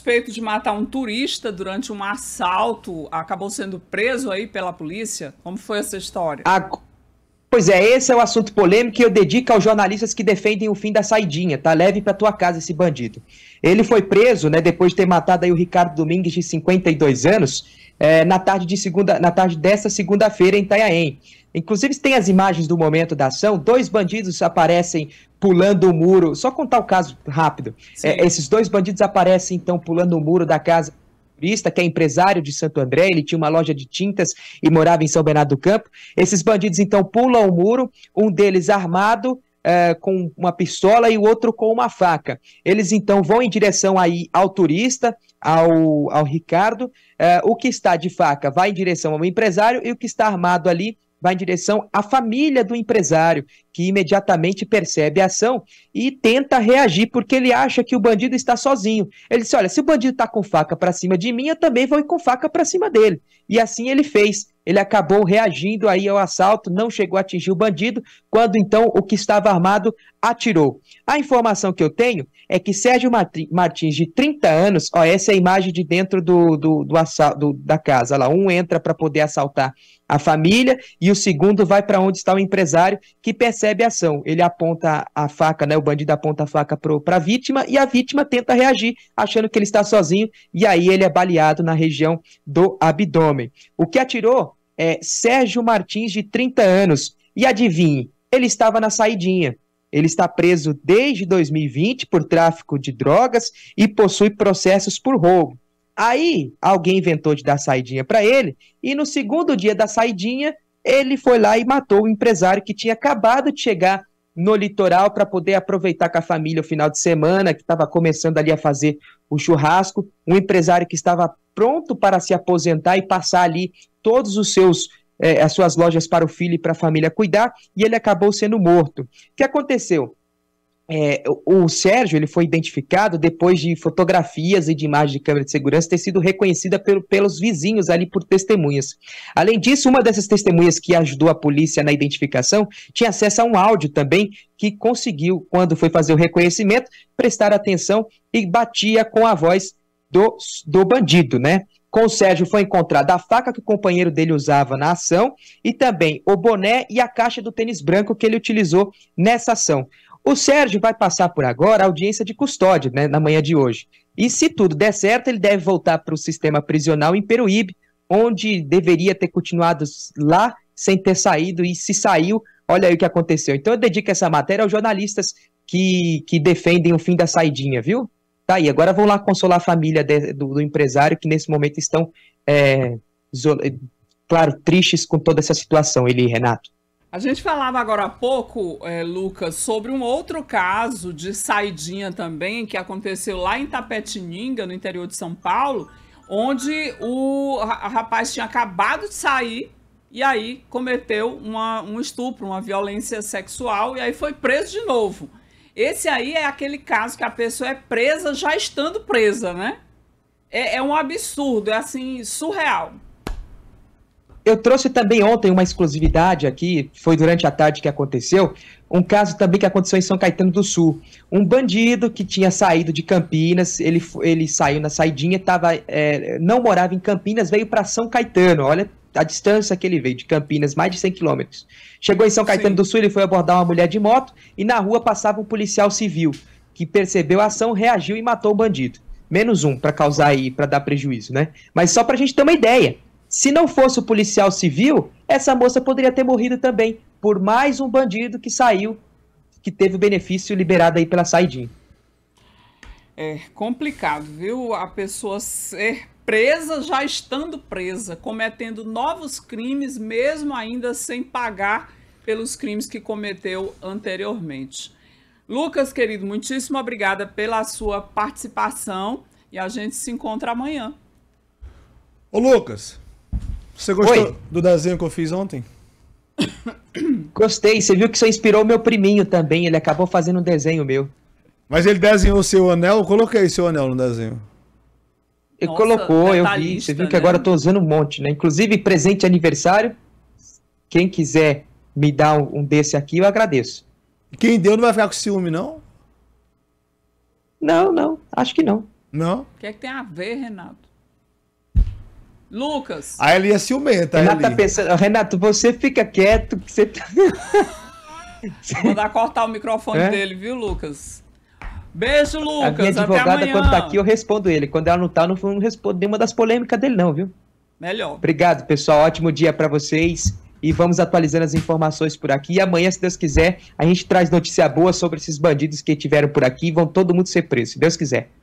suspeito de matar um turista durante um assalto acabou sendo preso aí pela polícia? Como foi essa história? A... Pois é, esse é o assunto polêmico que eu dedico aos jornalistas que defendem o fim da saidinha, tá? Leve pra tua casa esse bandido. Ele foi preso, né, depois de ter matado aí o Ricardo Domingues, de 52 anos, é, na tarde de segunda, na tarde desta segunda-feira em Itanhaém. Inclusive, tem as imagens do momento da ação, dois bandidos aparecem pulando o muro. Só contar o caso rápido. É, esses dois bandidos aparecem, então, pulando o muro da casa turista, que é empresário de Santo André, ele tinha uma loja de tintas e morava em São Bernardo do Campo. Esses bandidos, então, pulam o muro, um deles armado, é, com uma pistola e o outro com uma faca. Eles então vão em direção aí ao turista, ao, ao Ricardo. É, o que está de faca vai em direção ao empresário e o que está armado ali vai em direção à família do empresário, que imediatamente percebe a ação e tenta reagir, porque ele acha que o bandido está sozinho. Ele disse: Olha, se o bandido está com faca para cima de mim, eu também vou ir com faca para cima dele. E assim ele fez. Ele acabou reagindo aí ao assalto, não chegou a atingir o bandido, quando então o que estava armado atirou. A informação que eu tenho é que Sérgio Martins, de 30 anos, ó, essa é a imagem de dentro do, do, do, do da casa. Lá, um entra para poder assaltar a família, e o segundo vai para onde está o empresário que percebe a ação. Ele aponta a faca, né? O bandido aponta a faca para a vítima e a vítima tenta reagir, achando que ele está sozinho, e aí ele é baleado na região do abdômen. O que atirou é Sérgio Martins, de 30 anos. E adivinhe, ele estava na saidinha. Ele está preso desde 2020 por tráfico de drogas e possui processos por roubo. Aí alguém inventou de dar saidinha para ele e no segundo dia da saidinha ele foi lá e matou o empresário que tinha acabado de chegar no litoral para poder aproveitar com a família o final de semana, que estava começando ali a fazer o churrasco, um empresário que estava pronto para se aposentar e passar ali todos os seus eh, as suas lojas para o filho e para a família cuidar, e ele acabou sendo morto. O que aconteceu? é, o Sérgio ele foi identificado depois de fotografias e de imagens de câmera de segurança ter sido reconhecida pelo, pelos vizinhos ali por testemunhas. Além disso, uma dessas testemunhas que ajudou a polícia na identificação tinha acesso a um áudio também que conseguiu, quando foi fazer o reconhecimento, prestar atenção e batia com a voz do, do bandido, né? Com o Sérgio foi encontrada a faca que o companheiro dele usava na ação e também o boné e a caixa do tênis branco que ele utilizou nessa ação. O Sérgio vai passar por agora a audiência de custódia né, na manhã de hoje. E se tudo der certo, ele deve voltar para o sistema prisional em Peruíbe, onde deveria ter continuado lá sem ter saído e se saiu, olha aí o que aconteceu. Então eu dedico essa matéria aos jornalistas que, que defendem o fim da saidinha, viu? Tá aí, agora vão lá consolar a família de, do, do, empresário que nesse momento estão, é, claro, tristes com toda essa situação, ele e Renato. A gente falava agora há pouco, é, Lucas, sobre um outro caso de saidinha também, que aconteceu lá em Tapetininga, no interior de São Paulo, onde o rapaz tinha acabado de sair e aí cometeu uma, um estupro, uma violência sexual, e aí foi preso de novo. Esse aí é aquele caso que a pessoa é presa já estando presa, né? É, é um absurdo, é assim, surreal. Eu trouxe também ontem uma exclusividade aqui, foi durante a tarde que aconteceu, um caso também que aconteceu em São Caetano do Sul. Um bandido que tinha saído de Campinas, ele, ele saiu na saidinha, tava, é, não morava em Campinas, veio para São Caetano. Olha a distância que ele veio, de Campinas, mais de 100 quilômetros. Chegou em São Caetano Sim. do Sul, ele foi abordar uma mulher de moto e na rua passava um policial civil que percebeu a ação, reagiu e matou o bandido. Menos um para causar aí, para dar prejuízo, né? Mas só para a gente ter uma ideia se não fosse o policial civil, essa moça poderia ter morrido também por mais um bandido que saiu, que teve o benefício liberado aí pela saidinha. É complicado, viu? A pessoa ser presa já estando presa, cometendo novos crimes, mesmo ainda sem pagar pelos crimes que cometeu anteriormente. Lucas, querido, muitíssimo obrigada pela sua participação e a gente se encontra amanhã. Ô Lucas, você gostou Oi. do desenho que eu fiz ontem? Gostei, você viu que isso inspirou meu priminho também, ele acabou fazendo um desenho meu. Mas ele desenhou seu anel, eu coloquei seu anel no desenho. Ele Nossa, colocou, eu vi, você viu que agora né? eu tô usando um monte, né? Inclusive, presente aniversário, quem quiser me dar um desse aqui, eu agradeço. Quem deu não vai ficar com ciúme, não? Não, não, acho que não. Não? O que é que tem a ver, Renato? Lucas. Aí ele ia é ciumenta. Renato, tá pensando, Renato, você fica quieto que você tá... Vou dar cortar o microfone é? dele, viu, Lucas? Beijo, Lucas. A minha advogada, quando tá aqui, eu respondo ele. Quando ela não tá, eu não, não respondo nenhuma das polêmicas dele, não, viu? Melhor. Obrigado, pessoal. Ótimo dia para vocês. E vamos atualizando as informações por aqui. E amanhã, se Deus quiser, a gente traz notícia boa sobre esses bandidos que tiveram por aqui. Vão todo mundo ser preso, se Deus quiser.